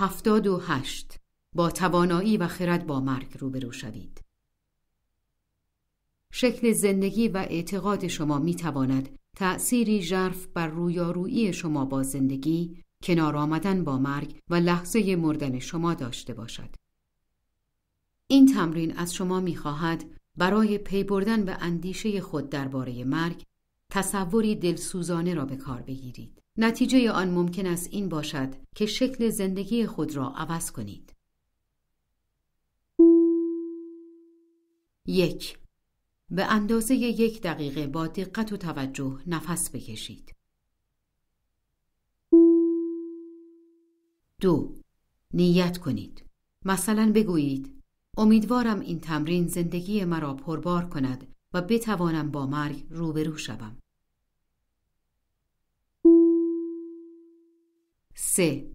هفتاد و هشت با توانایی و خرد با مرگ روبرو شوید. شکل زندگی و اعتقاد شما می تواند تأثیری ژرف بر رویارویی شما با زندگی، کنار آمدن با مرگ و لحظه مردن شما داشته باشد. این تمرین از شما می خواهد برای پی بردن به اندیشه خود درباره مرگ تصوری دلسوزانه را به کار بگیرید. نتیجه آن ممکن است این باشد که شکل زندگی خود را عوض کنید. یک به اندازه یک دقیقه با دقت و توجه نفس بکشید. دو نیت کنید. مثلا بگویید امیدوارم این تمرین زندگی مرا پربار کند و بتوانم با مرگ روبرو شوم. 3.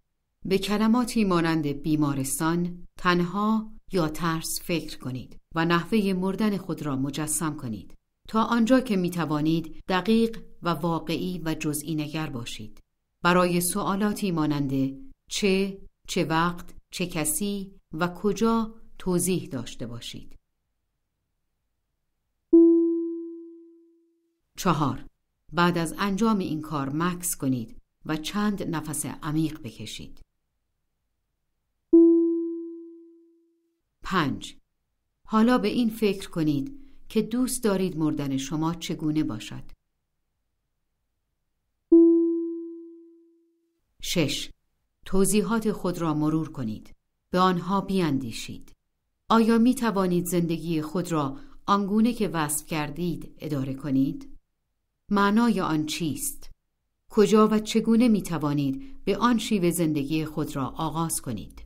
به کلماتی مانند بیمارستان، تنها یا ترس فکر کنید و نحوه مردن خود را مجسم کنید تا آنجا که می توانید دقیق و واقعی و جزئی نگر باشید. برای سوالاتی مانند چه، چه وقت، چه کسی و کجا توضیح داشته باشید. چهار بعد از انجام این کار مکس کنید و چند نفس عمیق بکشید. 5. حالا به این فکر کنید که دوست دارید مردن شما چگونه باشد. 6. توضیحات خود را مرور کنید. به آنها بیاندیشید. آیا می توانید زندگی خود را آنگونه که وصف کردید اداره کنید؟ معنای آن چیست کجا و چگونه می توانید به آن شیوه زندگی خود را آغاز کنید